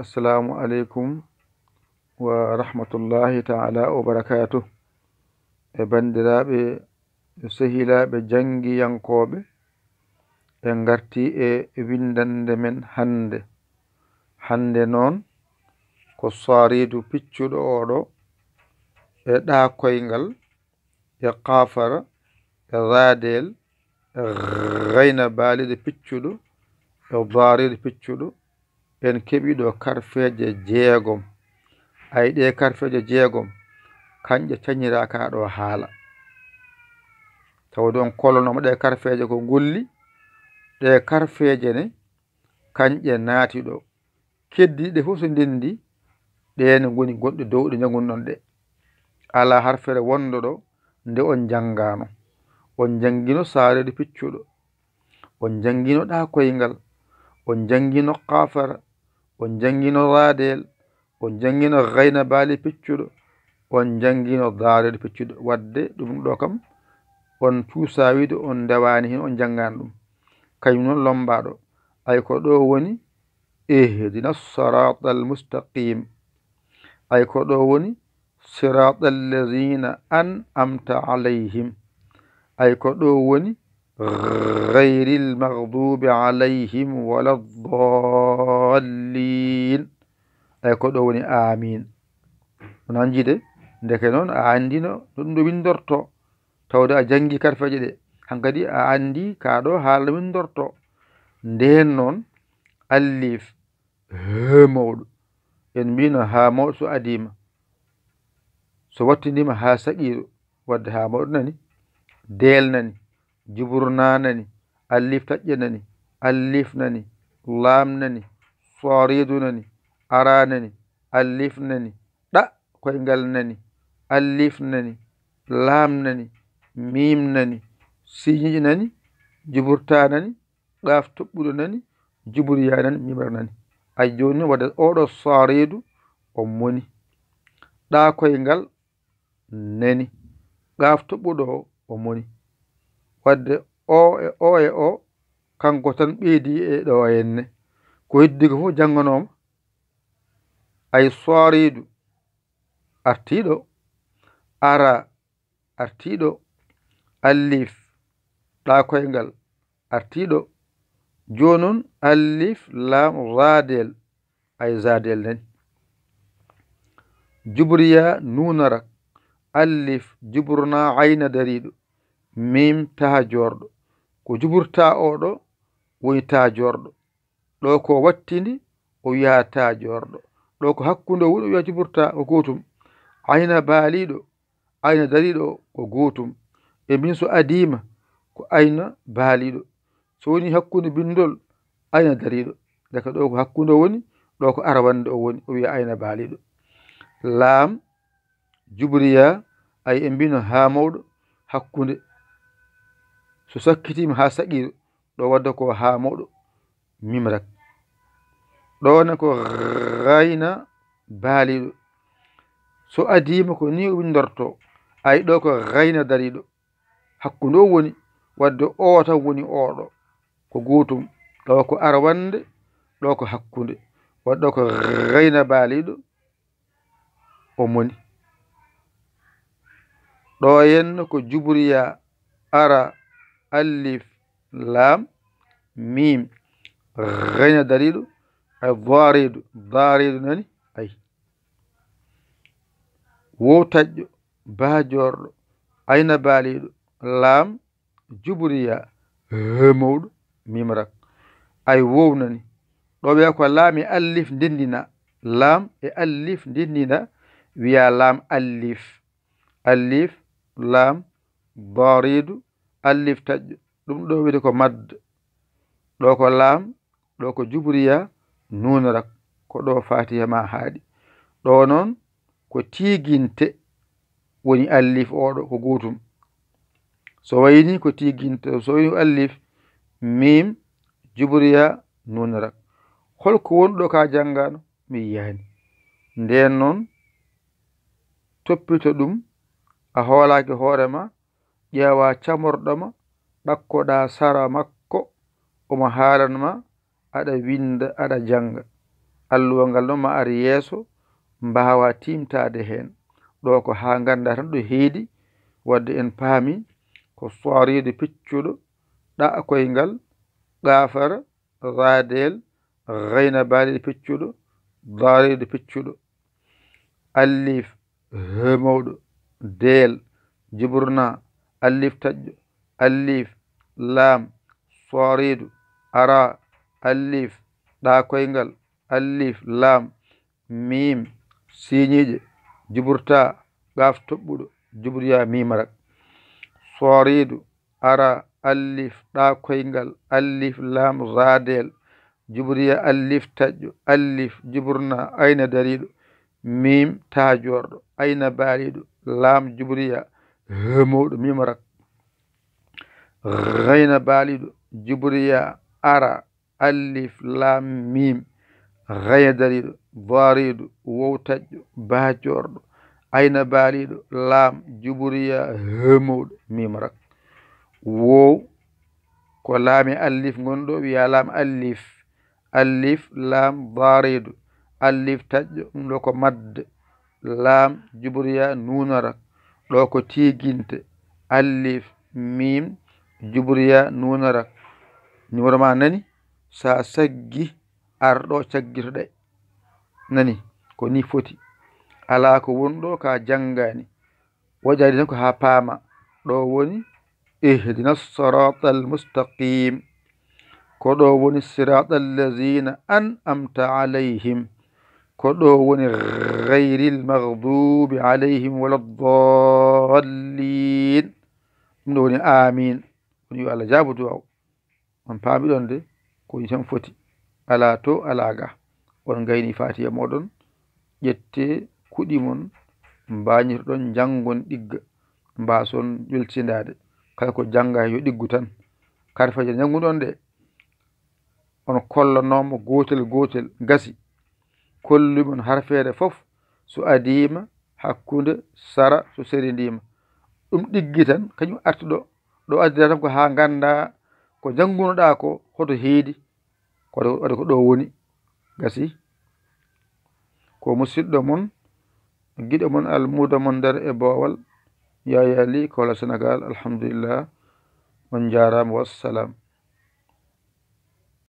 assalamu aleykum wa rahmatullahi taala wa barakatu e bandiraɓe sehilaɓe jangiyankoɓe e garti e, e windande men hande hande noon ko saridu piccuɗo oɗo e ɗa koyngal e kafara e radel e gayna baalide piccuɗo e darir piccuɗo en keɓi ɗo karfeje jeegom ayi ɗe karfeje jeegom kanƴe cañiraka ɗo haala tawa ɗon kolonoma ɗe karfeje ko gulli ɗe karfeje ne kanƴe naati ɗo keddiɗe fof so ndendi ɗene goni gonɗe dowɗe jagunɗon ɗe ala harfere wonɗo ɗo nde on janngano on janngino saarede peccuɗo on janngino ɗa koyngal on janngino kafara on janngino raadeyel on janngino gayna baali peccuɗo on janngino daarel peccuɗo wadde ɗum ɗo kam on tuusaawiide on ndewaani hin on janngani ɗum kañum noon lombaaɗo ay ko ɗo woni ihdina sirat almustaqim ay ko ɗo woni sirat allazina an amta alayhim ay ko ɗo woni غير المغضوب عليهم ولا الضالين ay ko ɗo woni amin on anjide ndeke noon a andino no ɗum ɗo windorto tawde a janngi karfeje ɗe hankadi a anndi kaa ɗo haala windorto ndeen noon allif he mawɗo en mbino haa mawɗo so adiima so wattindima haa saqiiɗo wadde haa mawɗo nani deelnani nani? allif taƴƴinani allifnani nani? soridunani aranani allifnani ɗa koyngal nani allifnani lamnani mimnani siñiji nani jiburtanani nani? toɓɓuɗo nani jiburyanani mimar nani ay joni wadde oɗo saridu o moni ɗa koyngal nani ɗaf toɓɓuɗo o o moni wadde o e o e o kanko tan ɓeydi e ɗo e henne ko heddigo fof jangonoma ay soridu artiɗo ara artiɗo allif ɗa koyngal artiɗo jonun allif lam radel ay zadel nani jubriya nunara allif jubrna ayna dariɗo min tajorɗo ko juburta oɗo woni tajorɗo ɗo ko wattindi o wiya tajorɗo ɗo ko hakkunde wuɗo wiya juburta ko gotum aina baaliɗo aina dariɗo ko gotum e min so adima ko aina baaliɗo so woni hakkunde bindol aina dariɗo daga ɗo ko hakkunde woni ɗo ko arawande o woni o wiya aina baaliɗo laam jubriya ay e mbino ha mawɗo hakkunde so sakkitima ha saqiro ɗo wadda ko ha moɗo mimrak ɗone ko rayna baaliɗo so adima ko ni o windorto ayi ɗo ko rayna dariɗo hakkunde o woni wadde ootan woni oɗo ko gotum tawa ko arwande ɗo ko hakkunde wadɗo ko rayna baaliɗo o moni ɗo yenno ko jubriya ara ألف لام ميم غين دليل الضاريد ضاريد ناني أي ووتج باجور أين باليد لام جبريا همود ميمرك أي وو ناني ɗoɓe ko لام allif ndindina lam e allif ويا لام lam ألف لام lam alif taj ɗum ɗo wiyete ko mad ɗo ko lam ɗo ko jubriya nunara ko ɗo fatiha ma haaɗi ɗo noon ko tiiginte woni alif oɗo ko gutum so wayni ko tiiginte so wayni ko alif mim jubriya nunara holko wonɗo ka janngano mi yiyani nden noon toppito ɗum a hoolaki hoore ma ƴeewa camorɗo ma ɗakkoɗa sara makko omo haalanma aɗa winda aɗa jannga alluwa ngal noon ma ari yeeso mbaawa tiimtaade heen ɗo ko haa ngannda tan ɗo heedi wadde en paami ko soriide peccuɗo ɗaakoyngal ɗaafara raadeel reyna baaliɗe peccuɗo daariide peccuɗo allif hemowɗo deel jiburna allif taju allif laam sooriduu araa allif dhaakooingal allif laam miim siiniije jiburtaa gaaf tobbidu jibriyaa miimra sooriduu araa allif dhaakooingal allif laam zaadiyyal jibriya allif taju allif jiburna aina dariiduu miim taajuuwariduu aina baariduu laam jibriyaa. hemowɗo mimorak ghayna baaliɗo jibriya ara alif lam mim ghaydariɗo bariɗo wowtaƴƴo baajorɗo ayna baaliɗo lam jibriya hemowɗo mimorak wow ko laami alif gonɗo wiya lam alif alif lam bariɗo alif taƴƴo ɗum ɗo ko madde lam jibriya nunorak ɗo ko tiginte alif mim jubriya nunarak numéro ma nani sa saggi arɗo caggitoɗa nani ko ni foti ala ko wonɗo ka janngani wajani nan ko ha paama ɗo woni ihdina sirata almustaqim ko ɗo woni sirata allazina an amta alayhim ko ɗo woni gayri l mahdubi alayhim wala dallin ɗum ɗo woni amin woni yo allah jabutu aw on paami ɗon de ko woni tan foti ala to alaga on gayni fatiya moɗon ƴette kuɗi mon mbañirɗon jangon ɗigga mbason weltidade kala ko janga yo ɗiggu tan kare fajira jangu ɗon de on kollanomo gotel gotel gasi kollumen har feere fof so adiima hakkunde sara so serindiima ɗum ɗiggi tan kañum artuɗo ɗo addira tan ko haa ngannda ko jannguno-ɗaa ko hoto heedi kowaɗa ko ɗo woni gasi ko musidɗo mon giɗo mon almuuda mon nder e boowal yayali kowla sénégal alhamdulillah on jaarama wassalam